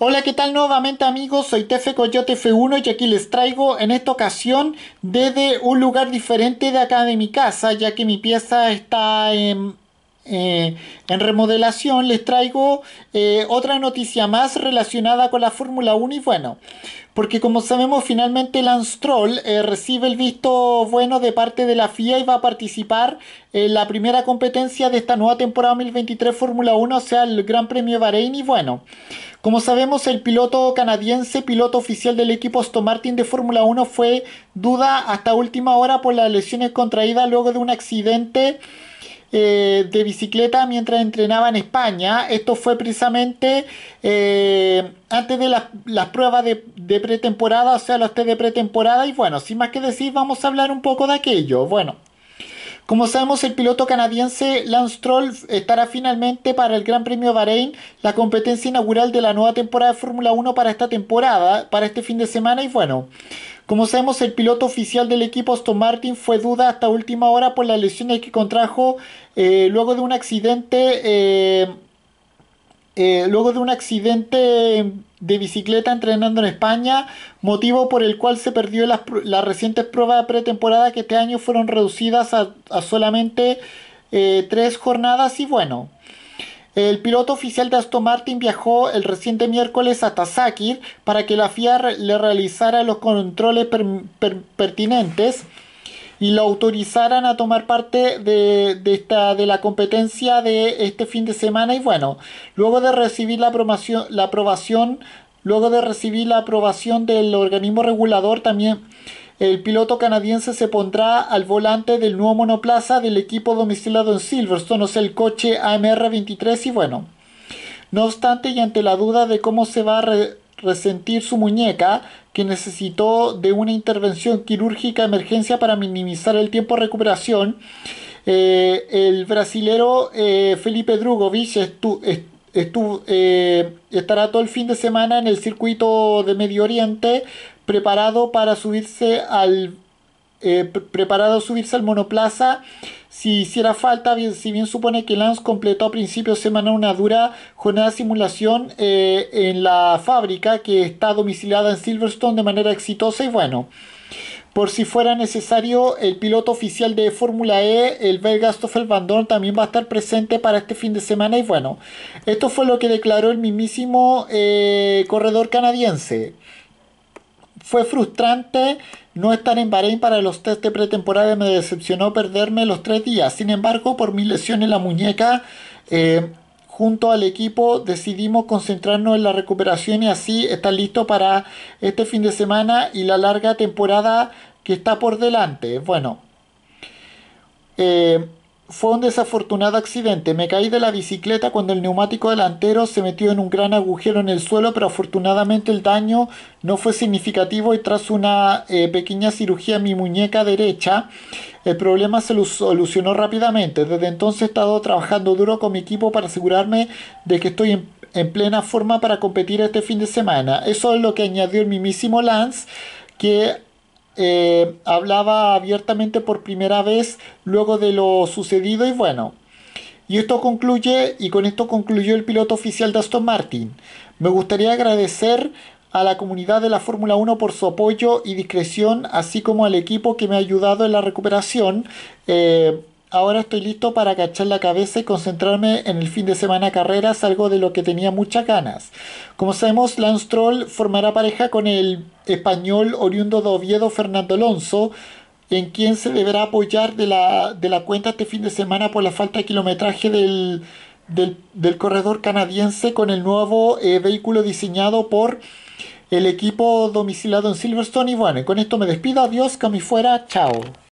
Hola, ¿qué tal nuevamente amigos? Soy Tefe Coyote F1 y aquí les traigo en esta ocasión desde un lugar diferente de acá de mi casa, ya que mi pieza está en eh, en remodelación les traigo eh, otra noticia más relacionada con la Fórmula 1 y bueno, porque como sabemos finalmente Lance Stroll eh, recibe el visto bueno de parte de la FIA y va a participar en la primera competencia de esta nueva temporada 2023 Fórmula 1, o sea el Gran Premio de Bahrein y bueno, como sabemos el piloto canadiense, piloto oficial del equipo Aston Martin de Fórmula 1 fue duda hasta última hora por las lesiones contraídas luego de un accidente eh, de bicicleta mientras entrenaba en España. Esto fue precisamente eh, antes de las, pruebas de, de, pretemporada, o sea, los test de pretemporada. Y bueno, sin más que decir, vamos a hablar un poco de aquello. Bueno. Como sabemos, el piloto canadiense Lance Troll eh, estará finalmente para el Gran Premio Bahrein, la competencia inaugural de la nueva temporada de Fórmula 1 para esta temporada, para este fin de semana y bueno. Como sabemos, el piloto oficial del equipo Aston Martin fue duda hasta última hora por las lesiones que contrajo eh, luego de un accidente. Eh, eh, luego de un accidente de bicicleta entrenando en España, motivo por el cual se perdió las, recientes pruebas de pretemporada que este año fueron reducidas a, solamente eh, tres jornadas y bueno. El piloto oficial de Aston Martin viajó el reciente miércoles a sakir para que la FIA le realizara los controles pertinentes y lo autorizaran a tomar parte de, esta, de la competencia de este fin de semana. Y bueno, luego de recibir la aprobación, la aprobación luego de recibir la aprobación del organismo regulador también el piloto canadiense se pondrá al volante del nuevo monoplaza del equipo domiciliado en Silverstone, o sea, el coche AMR-23 y bueno. No obstante, y ante la duda de cómo se va a resentir su muñeca, que necesitó de una intervención quirúrgica de emergencia para minimizar el tiempo de recuperación. Eh, el brasilero eh, Felipe Drugovich eh, estará todo el fin de semana en el circuito de Medio Oriente preparado para subirse al eh, preparado a subirse al monoplaza si hiciera falta, bien, si bien supone que Lance completó a principios de semana una dura jornada de simulación eh, en la fábrica que está domiciliada en Silverstone de manera exitosa y bueno. Por si fuera necesario, el piloto oficial de Fórmula E, el belga Stoffel también va a estar presente para este fin de semana. Y bueno, esto fue lo que declaró el mismísimo eh, corredor canadiense fue frustrante no estar en Bahrein para los test de pretemporada. Me decepcionó perderme los tres días. Sin embargo, por mi lesión en la muñeca, eh, junto al equipo decidimos concentrarnos en la recuperación y así estar listo para este fin de semana y la larga temporada que está por delante. Bueno. Eh, fue un desafortunado accidente. Me caí de la bicicleta cuando el neumático delantero se metió en un gran agujero en el suelo, pero afortunadamente el daño no fue significativo y tras una eh, pequeña cirugía en mi muñeca derecha, el problema se solucionó rápidamente. Desde entonces he estado trabajando duro con mi equipo para asegurarme de que estoy en, plena forma para competir este fin de semana. Eso es lo que añadió el mismísimo Lance, que eh, hablaba abiertamente por primera vez luego de lo sucedido y bueno. Y esto concluye, y con esto concluyó el piloto oficial de Aston Martin. Me gustaría agradecer a la comunidad de la Fórmula 1 por su apoyo y discreción, así como al equipo que me ha ayudado en la recuperación. Eh, Ahora estoy listo para agachar la cabeza y concentrarme en el fin de semana carreras, algo de lo que tenía muchas ganas. Como sabemos, Lance Troll formará pareja con el español oriundo de Oviedo Fernando Alonso, en quien se deberá apoyar de la, cuenta este fin de semana por la falta de kilometraje del, corredor canadiense con el nuevo eh, vehículo diseñado por el equipo domicilado en Silverstone. Y bueno, con esto me despido, adiós, cami fuera, chao.